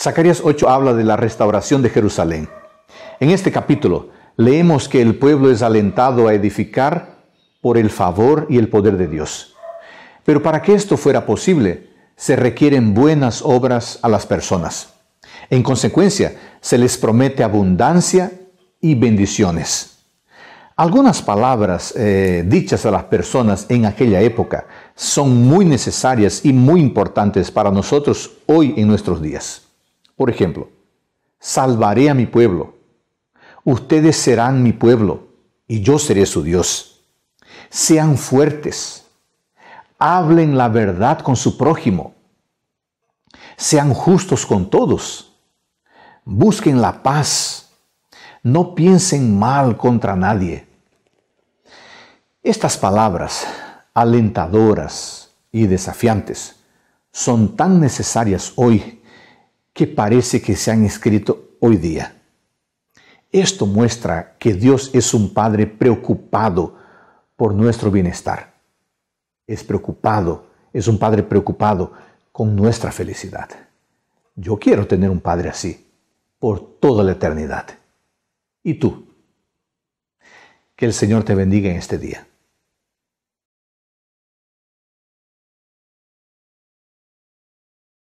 Zacarías 8 habla de la restauración de Jerusalén. En este capítulo leemos que el pueblo es alentado a edificar por el favor y el poder de Dios. Pero para que esto fuera posible, se requieren buenas obras a las personas. En consecuencia, se les promete abundancia y bendiciones. Algunas palabras eh, dichas a las personas en aquella época son muy necesarias y muy importantes para nosotros hoy en nuestros días. Por ejemplo, salvaré a mi pueblo. Ustedes serán mi pueblo y yo seré su Dios. Sean fuertes. Hablen la verdad con su prójimo. Sean justos con todos. Busquen la paz. No piensen mal contra nadie. Estas palabras alentadoras y desafiantes son tan necesarias hoy que parece que se han escrito hoy día. Esto muestra que Dios es un Padre preocupado por nuestro bienestar. Es preocupado, es un Padre preocupado con nuestra felicidad. Yo quiero tener un Padre así por toda la eternidad. ¿Y tú? Que el Señor te bendiga en este día.